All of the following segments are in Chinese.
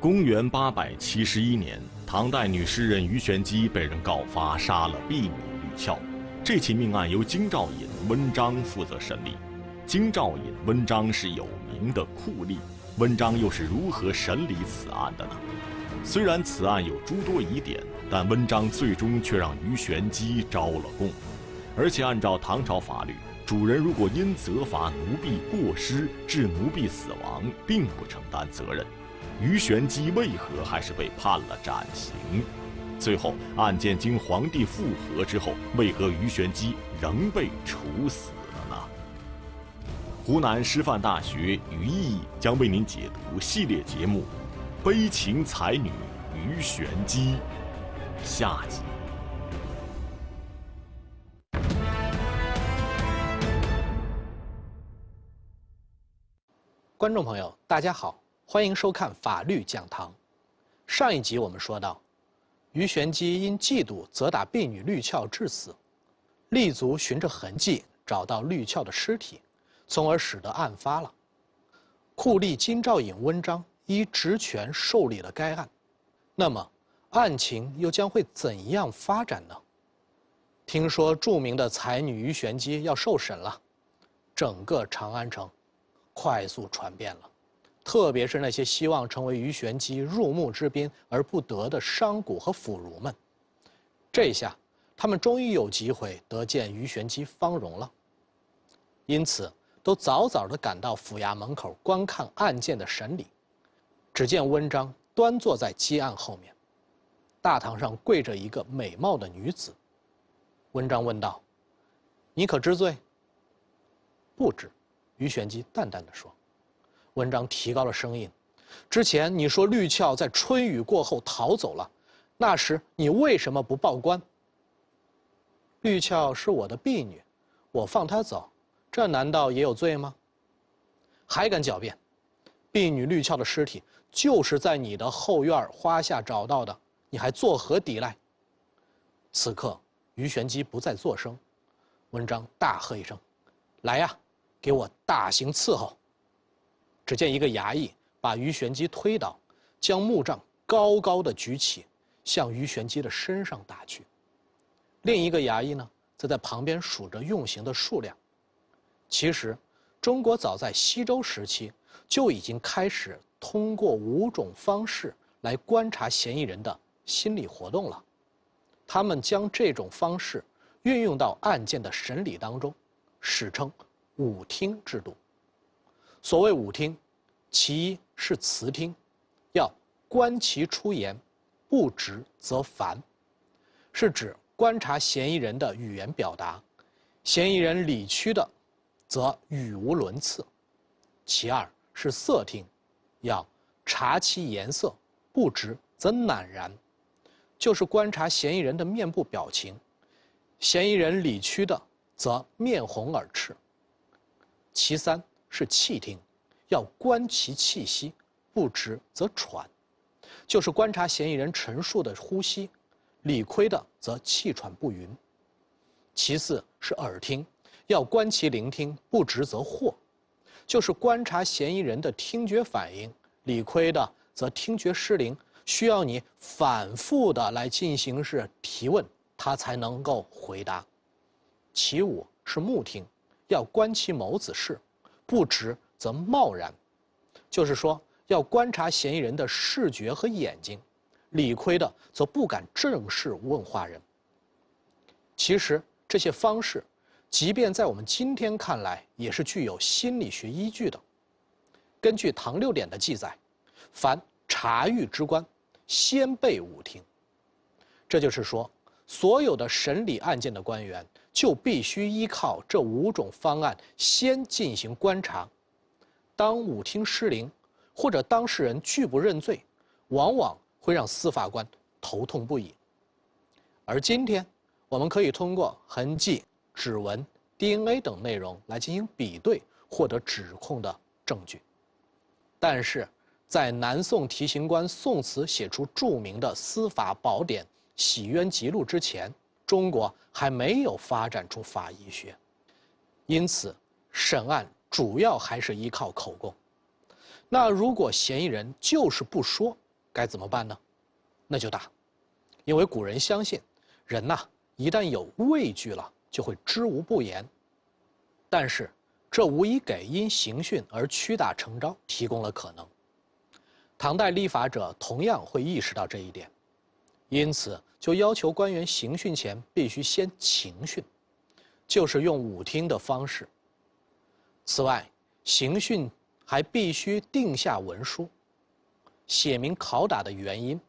公元八百七十一年，唐代女诗人鱼玄机被人告发杀了婢女吕俏，这起命案由京兆尹温章负责审理。京兆尹温章是有名的酷吏，温章又是如何审理此案的呢？虽然此案有诸多疑点，但温章最终却让鱼玄机招了供。而且，按照唐朝法律，主人如果因责罚奴婢过失致奴婢死亡，并不承担责任。于玄机为何还是被判了斩刑？最后案件经皇帝复核之后，为何于玄机仍被处死了呢？湖南师范大学于毅将为您解读系列节目《悲情才女于玄机》，下集。观众朋友，大家好。欢迎收看《法律讲堂》。上一集我们说到，于玄机因嫉妒责打婢女绿俏致死，立足寻着痕迹找到绿俏的尸体，从而使得案发了。酷吏金兆尹温章依职权受理了该案。那么，案情又将会怎样发展呢？听说著名的才女于玄机要受审了，整个长安城快速传遍了。特别是那些希望成为鱼玄机入幕之宾而不得的商贾和腐儒们，这下他们终于有机会得见鱼玄机芳容了。因此，都早早地赶到府衙门口观看案件的审理。只见温章端坐在积案后面，大堂上跪着一个美貌的女子。温章问道：“你可知罪？”不知，于玄机淡淡的说。文章提高了声音：“之前你说绿翘在春雨过后逃走了，那时你为什么不报官？”绿翘是我的婢女，我放她走，这难道也有罪吗？还敢狡辩？婢女绿翘的尸体就是在你的后院花下找到的，你还作何抵赖？此刻，于玄机不再作声。文章大喝一声：“来呀，给我大刑伺候！”只见一个衙役把于玄机推倒，将木杖高高的举起，向于玄机的身上打去。另一个衙役呢，则在旁边数着用刑的数量。其实，中国早在西周时期就已经开始通过五种方式来观察嫌疑人的心理活动了。他们将这种方式运用到案件的审理当中，史称“五听”制度。所谓五听，其一是词听，要观其出言，不直则烦，是指观察嫌疑人的语言表达，嫌疑人理屈的，则语无伦次；其二是色听，要察其颜色，不直则赧然，就是观察嫌疑人的面部表情，嫌疑人理屈的，则面红耳赤；其三。是气听，要观其气息，不直则喘，就是观察嫌疑人陈述的呼吸；理亏的则气喘不匀。其次是耳听，要观其聆听，不直则惑，就是观察嫌疑人的听觉反应；理亏的则听觉失灵，需要你反复的来进行是提问，他才能够回答。其五是目听，要观其眸子视。不直则贸然，就是说要观察嫌疑人的视觉和眼睛。理亏的则不敢正视问话人。其实这些方式，即便在我们今天看来，也是具有心理学依据的。根据《唐六典》的记载，凡察狱之官，先备五庭，这就是说，所有的审理案件的官员。就必须依靠这五种方案先进行观察。当舞厅失灵，或者当事人拒不认罪，往往会让司法官头痛不已。而今天，我们可以通过痕迹、指纹、DNA 等内容来进行比对，获得指控的证据。但是，在南宋提刑官宋慈写出著名的司法宝典《洗冤集录》之前。中国还没有发展出法医学，因此审案主要还是依靠口供。那如果嫌疑人就是不说，该怎么办呢？那就打，因为古人相信，人呐一旦有畏惧了，就会知无不言。但是这无疑给因刑讯而屈打成招提供了可能。唐代立法者同样会意识到这一点，因此。就要求官员刑讯前必须先情讯，就是用舞厅的方式。此外，刑讯还必须定下文书，写明拷打的原因，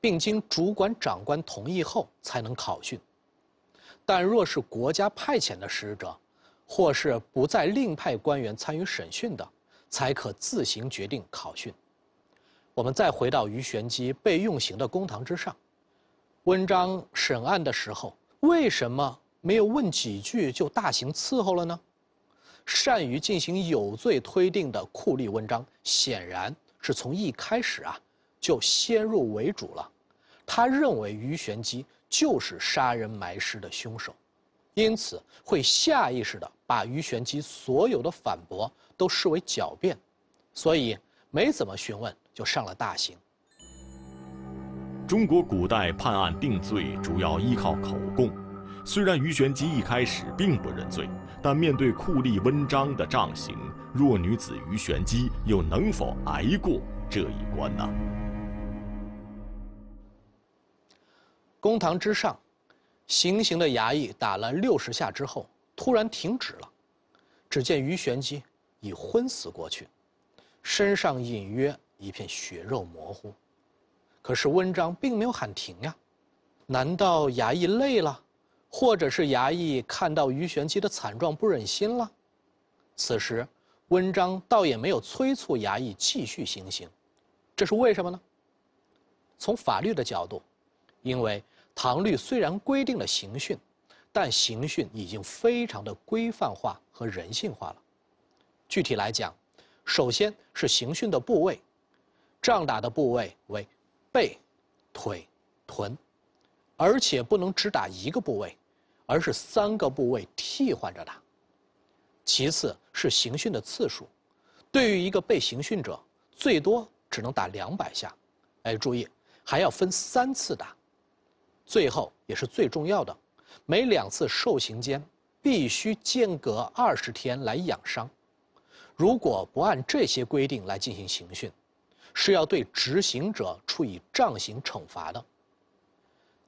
并经主管长官同意后才能拷讯。但若是国家派遣的使者，或是不再另派官员参与审讯的，才可自行决定拷讯。我们再回到于玄机被用刑的公堂之上。文章审案的时候，为什么没有问几句就大刑伺候了呢？善于进行有罪推定的酷吏文章，显然是从一开始啊就先入为主了。他认为于玄机就是杀人埋尸的凶手，因此会下意识的把于玄机所有的反驳都视为狡辩，所以没怎么询问就上了大刑。中国古代判案定罪主要依靠口供，虽然于玄机一开始并不认罪，但面对酷吏温章的杖刑，弱女子于玄机又能否挨过这一关呢？公堂之上，行刑的衙役打了六十下之后，突然停止了。只见于玄机已昏死过去，身上隐约一片血肉模糊。可是温章并没有喊停呀，难道衙役累了，或者是衙役看到于玄机的惨状不忍心了？此时，温章倒也没有催促衙役继续行刑，这是为什么呢？从法律的角度，因为唐律虽然规定了刑讯，但刑讯已经非常的规范化和人性化了。具体来讲，首先是刑讯的部位，杖打的部位为。背、腿、臀，而且不能只打一个部位，而是三个部位替换着打。其次是刑讯的次数，对于一个被刑讯者，最多只能打两百下。哎，注意，还要分三次打。最后也是最重要的，每两次受刑间必须间隔二十天来养伤。如果不按这些规定来进行刑讯，是要对执行者处以杖刑惩罚的。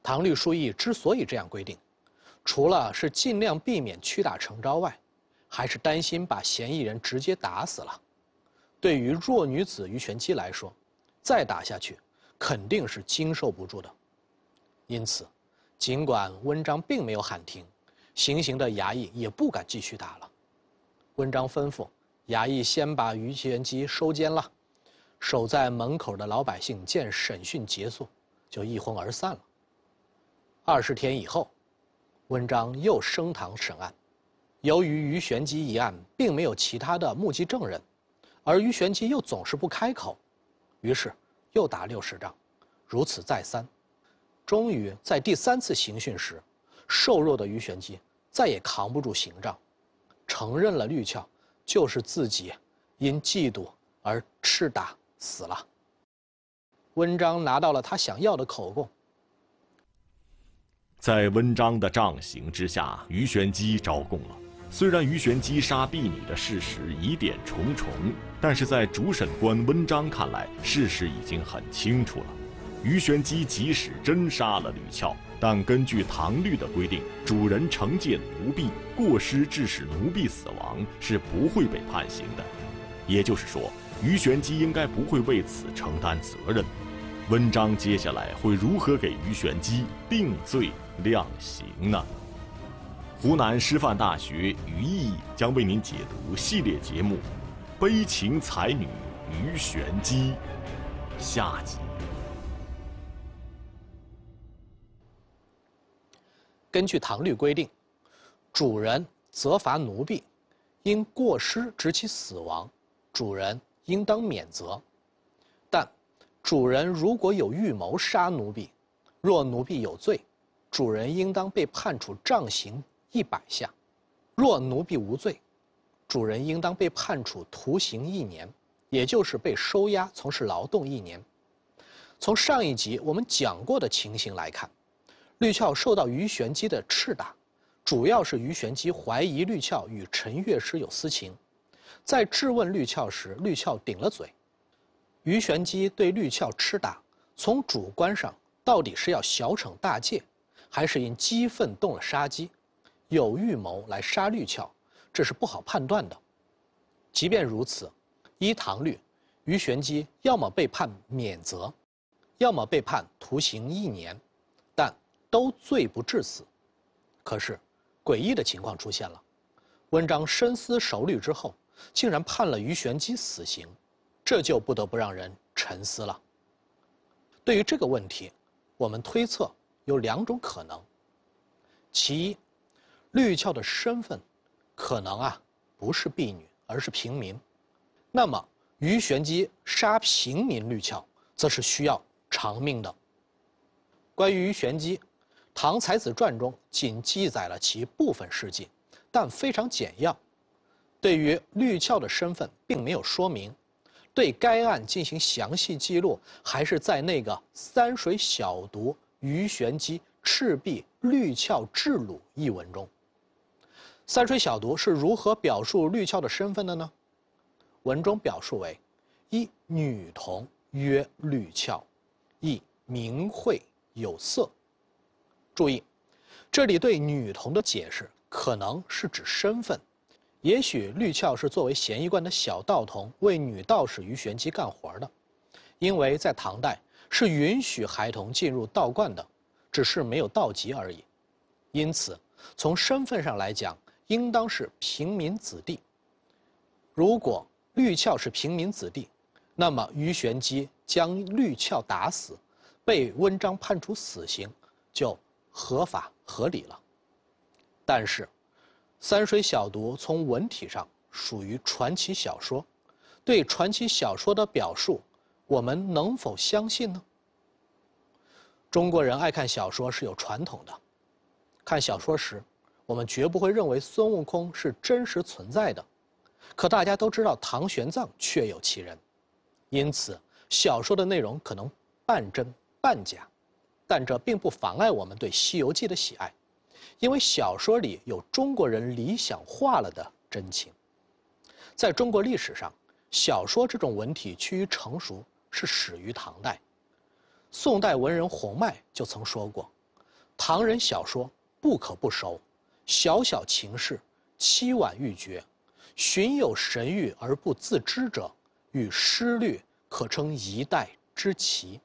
唐律疏议之所以这样规定，除了是尽量避免屈打成招外，还是担心把嫌疑人直接打死了。对于弱女子于玄机来说，再打下去肯定是经受不住的。因此，尽管温章并没有喊停，行刑的衙役也不敢继续打了。温章吩咐衙役先把于玄机收监了。守在门口的老百姓见审讯结束，就一哄而散了。二十天以后，文章又升堂审案。由于于玄机一案并没有其他的目击证人，而于玄机又总是不开口，于是又打六十仗，如此再三，终于在第三次刑讯时，瘦弱的于玄机再也扛不住刑杖，承认了绿翘就是自己因嫉妒而赤打。死了。温璋拿到了他想要的口供。在温璋的杖刑之下，于玄机招供了。虽然于玄机杀婢女的事实疑点重重，但是在主审官温璋看来，事实已经很清楚了。于玄机即使真杀了吕俏，但根据唐律的规定，主人惩戒奴婢过失致使奴婢死亡是不会被判刑的。也就是说。于玄机应该不会为此承担责任。文章接下来会如何给于玄机定罪量刑呢？湖南师范大学于毅将为您解读系列节目《悲情才女于玄机》下集。根据唐律规定，主人责罚奴婢，因过失致其死亡，主人。应当免责，但主人如果有预谋杀奴婢，若奴婢有罪，主人应当被判处杖刑一百下；若奴婢无罪，主人应当被判处徒刑一年，也就是被收押从事劳动一年。从上一集我们讲过的情形来看，绿鞘受到于玄机的斥打，主要是于玄机怀疑绿鞘与陈乐师有私情。在质问绿鞘时，绿鞘顶了嘴。于玄机对绿鞘吃打，从主观上到底是要小惩大诫，还是因激愤动了杀机，有预谋来杀绿鞘，这是不好判断的。即便如此，依唐律，于玄机要么被判免责，要么被判徒刑一年，但都罪不至死。可是，诡异的情况出现了。文章深思熟虑之后。竟然判了鱼玄机死刑，这就不得不让人沉思了。对于这个问题，我们推测有两种可能：其一，绿俏的身份可能啊不是婢女，而是平民。那么，鱼玄机杀平民绿俏，则是需要偿命的。关于鱼玄机，《唐才子传》中仅记载了其部分事迹，但非常简要。对于绿俏的身份，并没有说明。对该案进行详细记录，还是在那个《三水小读鱼玄机赤壁绿俏稚鲁》一文中。《三水小读》是如何表述绿俏的身份的呢？文中表述为：“一女童，曰绿俏，一明慧有色。”注意，这里对女童的解释，可能是指身份。也许绿鞘是作为嫌疑观的小道童为女道士于玄机干活的，因为在唐代是允许孩童进入道观的，只是没有道籍而已。因此，从身份上来讲，应当是平民子弟。如果绿鞘是平民子弟，那么于玄机将绿鞘打死，被温璋判处死刑，就合法合理了。但是。《三水小读从文体上属于传奇小说，对传奇小说的表述，我们能否相信呢？中国人爱看小说是有传统的，看小说时，我们绝不会认为孙悟空是真实存在的，可大家都知道唐玄奘确有其人，因此小说的内容可能半真半假，但这并不妨碍我们对《西游记》的喜爱。因为小说里有中国人理想化了的真情，在中国历史上，小说这种文体趋于成熟是始于唐代。宋代文人洪迈就曾说过：“唐人小说不可不熟，小小情事，凄婉欲绝，寻有神谕而不自知者，与诗律可称一代之奇。”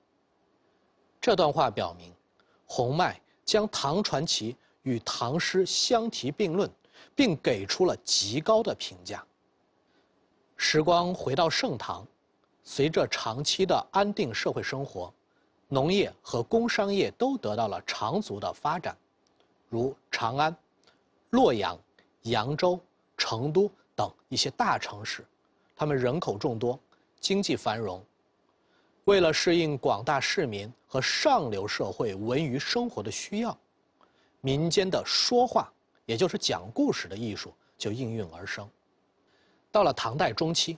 这段话表明，洪迈将唐传奇。与唐诗相提并论，并给出了极高的评价。时光回到盛唐，随着长期的安定社会生活，农业和工商业都得到了长足的发展。如长安、洛阳、扬州、成都等一些大城市，他们人口众多，经济繁荣。为了适应广大市民和上流社会文娱生活的需要。民间的说话，也就是讲故事的艺术，就应运而生。到了唐代中期，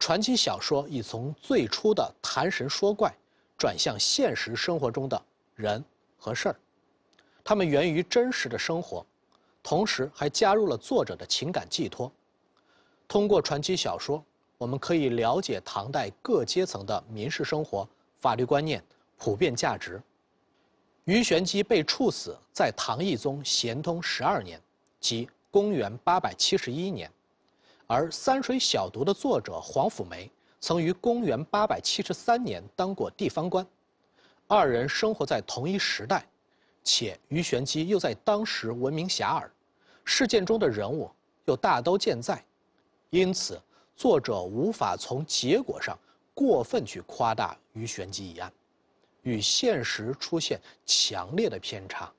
传奇小说已从最初的谈神说怪，转向现实生活中的人和事儿。它们源于真实的生活，同时还加入了作者的情感寄托。通过传奇小说，我们可以了解唐代各阶层的民事生活、法律观念、普遍价值。鱼玄机被处死在唐懿宗咸通十二年，即公元871年，而《三水小读》的作者黄甫梅曾于公元873年当过地方官，二人生活在同一时代，且鱼玄机又在当时闻名遐迩，事件中的人物又大都健在，因此作者无法从结果上过分去夸大鱼玄机一案。与现实出现强烈的偏差，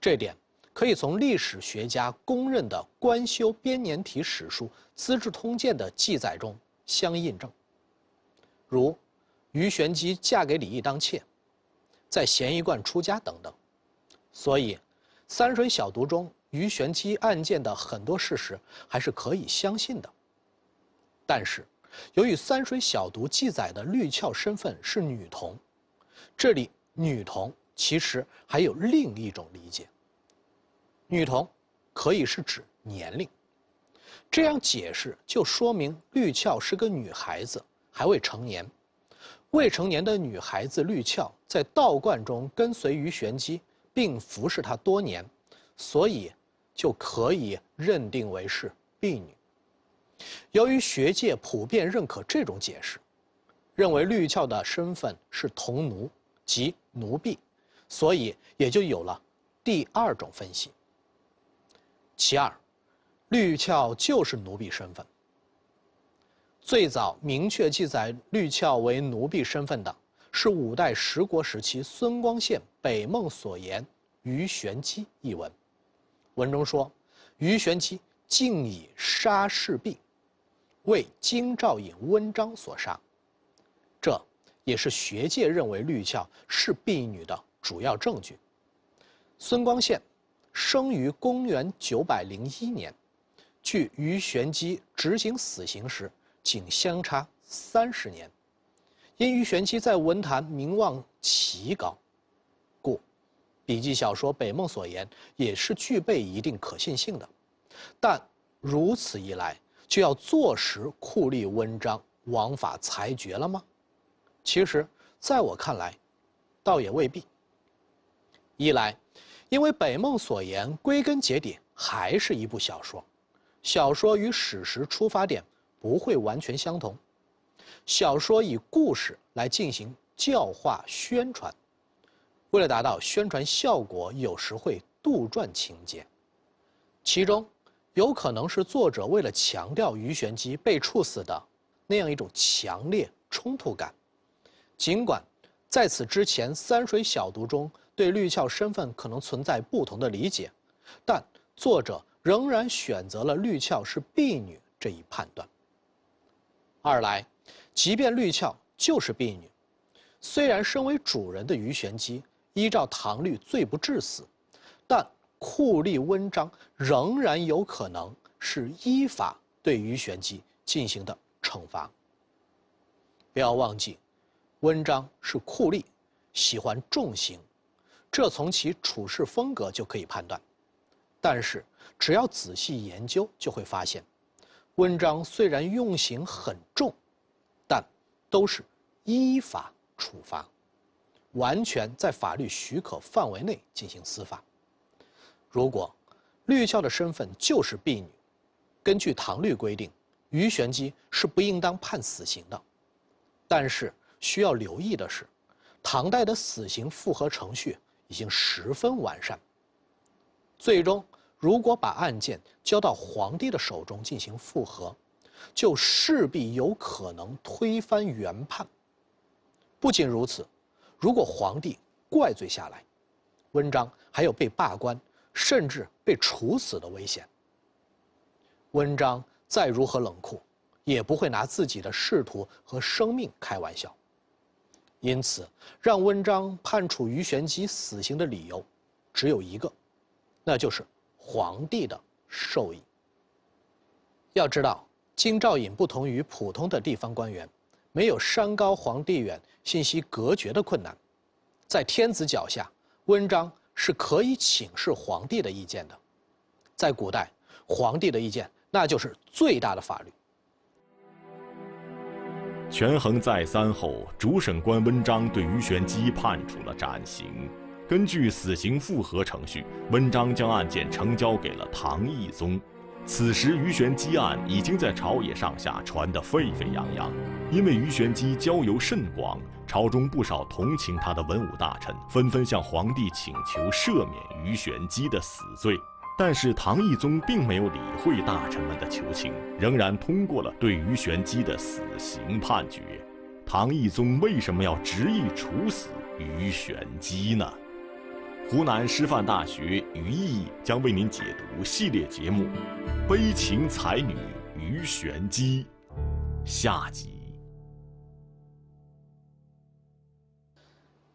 这点可以从历史学家公认的官修编年体史书《资治通鉴》的记载中相印证。如，于玄机嫁给李义当妾，在咸宜观出家等等。所以，《三水小读》中于玄机案件的很多事实还是可以相信的，但是。由于《三水小读》记载的绿俏身份是女童，这里“女童”其实还有另一种理解。女童可以是指年龄，这样解释就说明绿翘是个女孩子，还未成年。未成年的女孩子绿翘在道观中跟随于玄机，并服侍他多年，所以就可以认定为是婢女。由于学界普遍认可这种解释，认为绿鞘的身份是童奴及奴婢，所以也就有了第二种分析。其二，绿鞘就是奴婢身份。最早明确记载绿鞘为奴婢身份的是五代十国时期孙光宪《北梦所言·于玄机》一文，文中说：“于玄机竟以杀士婢。”为金兆尹温章所杀，这，也是学界认为绿翘是婢女的主要证据。孙光宪生于公元九百零一年，距于玄机执行死刑时仅相差三十年。因于玄机在文坛名望极高，故笔记小说《北梦所言》也是具备一定可信性的。但如此一来，就要坐实酷吏文章枉法裁决了吗？其实，在我看来，倒也未必。一来，因为北梦所言归根结底还是一部小说，小说与史实出发点不会完全相同。小说以故事来进行教化宣传，为了达到宣传效果，有时会杜撰情节，其中。有可能是作者为了强调鱼玄机被处死的那样一种强烈冲突感。尽管在此之前《三水小读》中对绿俏身份可能存在不同的理解，但作者仍然选择了绿俏是婢女这一判断。二来，即便绿俏就是婢女，虽然身为主人的鱼玄机依照唐律罪不至死，但酷吏温章仍然有可能是依法对于玄机进行的惩罚。不要忘记，文章是酷吏，喜欢重刑，这从其处事风格就可以判断。但是，只要仔细研究，就会发现，文章虽然用刑很重，但都是依法处罚，完全在法律许可范围内进行司法。如果，律校的身份就是婢女。根据唐律规定，鱼玄机是不应当判死刑的。但是需要留意的是，唐代的死刑复核程序已经十分完善。最终，如果把案件交到皇帝的手中进行复核，就势必有可能推翻原判。不仅如此，如果皇帝怪罪下来，温章还有被罢官。甚至被处死的危险。文章再如何冷酷，也不会拿自己的仕途和生命开玩笑。因此，让文章判处于玄机死刑的理由只有一个，那就是皇帝的授意。要知道，金兆尹不同于普通的地方官员，没有山高皇帝远、信息隔绝的困难，在天子脚下，文章。是可以请示皇帝的意见的，在古代，皇帝的意见那就是最大的法律。权衡再三后，主审官温章对于玄机判处了斩刑。根据死刑复核程序，温章将案件呈交给了唐懿宗。此时，鱼玄机案已经在朝野上下传得沸沸扬扬。因为鱼玄机交游甚广，朝中不少同情他的文武大臣纷纷向皇帝请求赦免鱼玄机的死罪，但是唐懿宗并没有理会大臣们的求情，仍然通过了对鱼玄机的死刑判决。唐懿宗为什么要执意处死鱼玄机呢？湖南师范大学于毅将为您解读系列节目《悲情才女于玄机》，下集。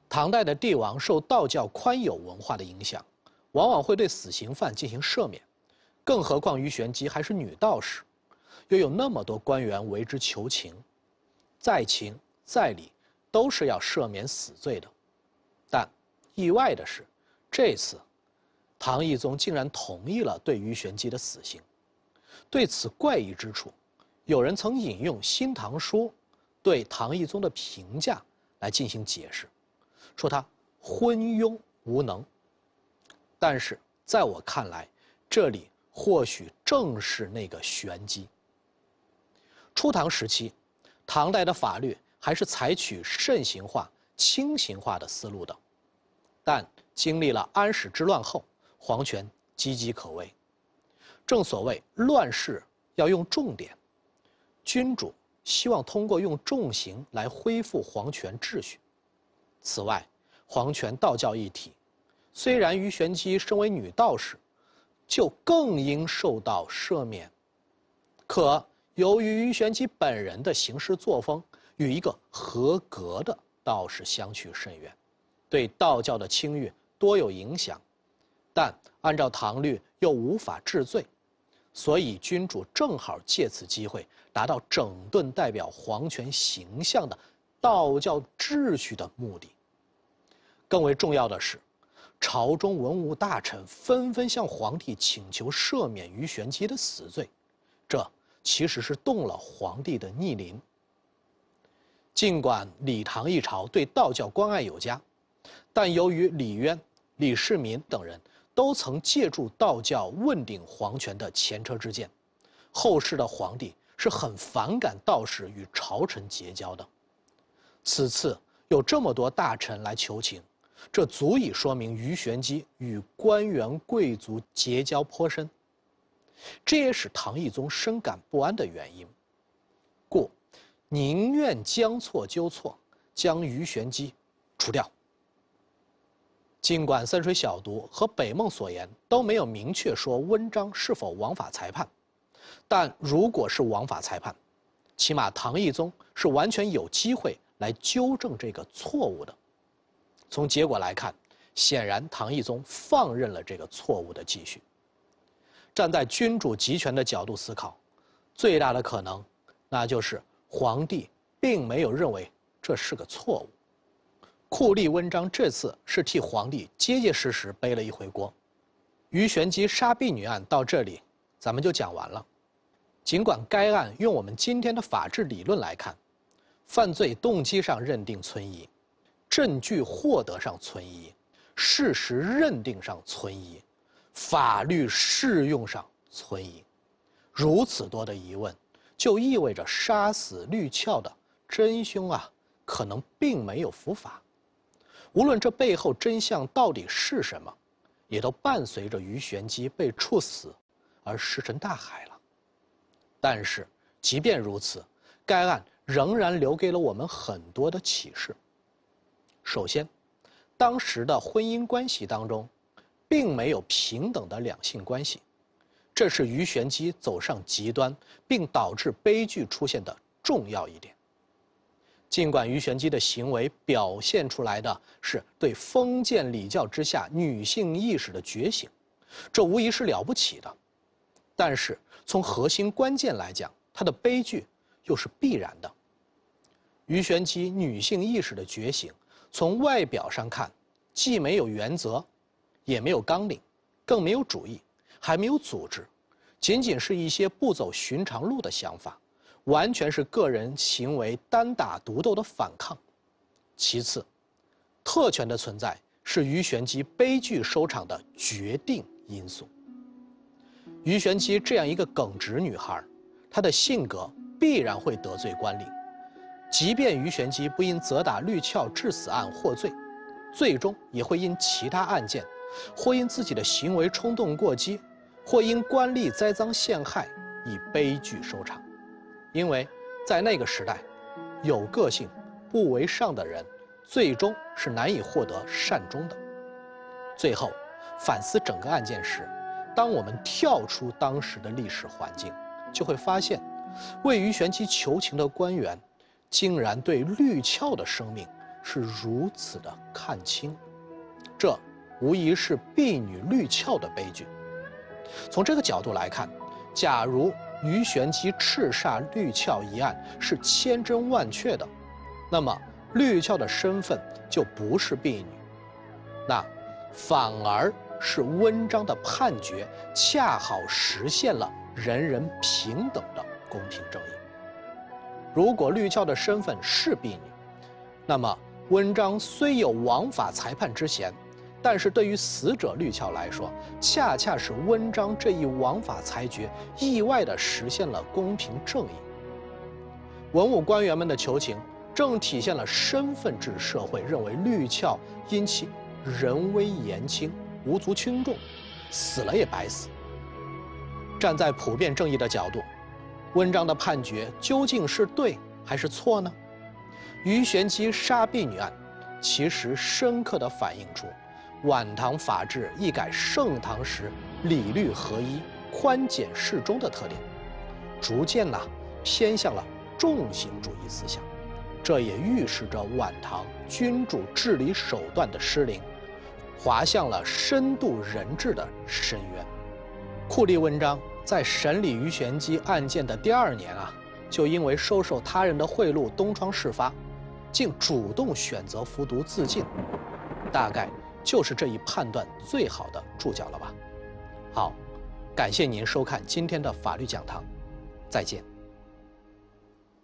唐代的帝王受道教宽宥文化的影响，往往会对死刑犯进行赦免，更何况于玄机还是女道士，又有那么多官员为之求情，在情在理都是要赦免死罪的，但意外的是。这次，唐懿宗竟然同意了对于玄机的死刑。对此怪异之处，有人曾引用《新唐书》对唐懿宗的评价来进行解释，说他昏庸无能。但是在我看来，这里或许正是那个玄机。初唐时期，唐代的法律还是采取慎刑化、轻刑化的思路的，但。经历了安史之乱后，皇权岌岌可危。正所谓“乱世要用重典”，君主希望通过用重刑来恢复皇权秩序。此外，皇权道教一体，虽然于玄机身为女道士，就更应受到赦免。可由于于玄机本人的行事作风与一个合格的道士相去甚远，对道教的清誉。多有影响，但按照唐律又无法治罪，所以君主正好借此机会达到整顿代表皇权形象的道教秩序的目的。更为重要的是，朝中文武大臣纷纷向皇帝请求赦免于玄机的死罪，这其实是动了皇帝的逆鳞。尽管李唐一朝对道教关爱有加，但由于李渊。李世民等人都曾借助道教问鼎皇权的前车之鉴，后世的皇帝是很反感道士与朝臣结交的。此次有这么多大臣来求情，这足以说明于玄机与官员贵族结交颇深，这也使唐懿宗深感不安的原因，故宁愿将错就错，将于玄机除掉。尽管三水小读和北梦所言都没有明确说文章是否枉法裁判，但如果是枉法裁判，起码唐懿宗是完全有机会来纠正这个错误的。从结果来看，显然唐懿宗放任了这个错误的继续。站在君主集权的角度思考，最大的可能，那就是皇帝并没有认为这是个错误。酷吏温章这次是替皇帝结结实实背了一回锅。于玄机杀婢女案到这里，咱们就讲完了。尽管该案用我们今天的法治理论来看，犯罪动机上认定存疑，证据获得上存疑，事实认定上存疑，法律适用上存疑，如此多的疑问，就意味着杀死绿俏的真凶啊，可能并没有伏法。无论这背后真相到底是什么，也都伴随着于玄机被处死，而石沉大海了。但是，即便如此，该案仍然留给了我们很多的启示。首先，当时的婚姻关系当中，并没有平等的两性关系，这是于玄机走上极端并导致悲剧出现的重要一点。尽管鱼玄机的行为表现出来的是对封建礼教之下女性意识的觉醒，这无疑是了不起的，但是从核心关键来讲，她的悲剧又是必然的。于玄机女性意识的觉醒，从外表上看，既没有原则，也没有纲领，更没有主义，还没有组织，仅仅是一些不走寻常路的想法。完全是个人行为单打独斗的反抗。其次，特权的存在是于玄机悲剧收场的决定因素。于玄机这样一个耿直女孩，她的性格必然会得罪官吏。即便于玄机不因责打绿鞘致死案获罪，最终也会因其他案件，或因自己的行为冲动过激，或因官吏栽赃陷害，以悲剧收场。因为，在那个时代，有个性、不为上的人，最终是难以获得善终的。最后，反思整个案件时，当我们跳出当时的历史环境，就会发现，为于玄机求情的官员，竟然对绿俏的生命是如此的看轻，这无疑是婢女绿俏的悲剧。从这个角度来看，假如。于玄机、叱咤绿鞘一案是千真万确的，那么绿鞘的身份就不是婢女，那反而是温章的判决恰好实现了人人平等的公平正义。如果绿鞘的身份是婢女，那么温章虽有枉法裁判之嫌。但是对于死者绿俏来说，恰恰是温章这一枉法裁决意外的实现了公平正义。文武官员们的求情，正体现了身份制社会认为绿俏因其人微言轻，无足轻重，死了也白死。站在普遍正义的角度，温章的判决究竟是对还是错呢？于玄机杀婢女案，其实深刻的反映出。晚唐法制一改盛唐时礼律合一、宽简适中的特点，逐渐呢偏向了重刑主义思想，这也预示着晚唐君主治理手段的失灵，滑向了深度人治的深渊。酷吏文章在审理鱼玄机案件的第二年啊，就因为收受他人的贿赂，东窗事发，竟主动选择服毒自尽，大概。就是这一判断最好的注脚了吧。好，感谢您收看今天的法律讲堂，再见。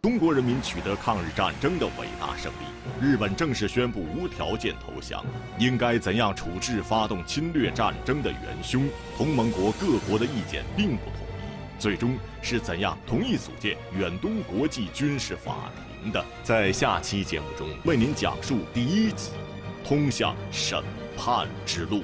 中国人民取得抗日战争的伟大胜利，日本正式宣布无条件投降。应该怎样处置发动侵略战争的元凶？同盟国各国的意见并不统一，最终是怎样同意组建远东国际军事法庭的？在下期节目中为您讲述第一集，通向审。盼之路。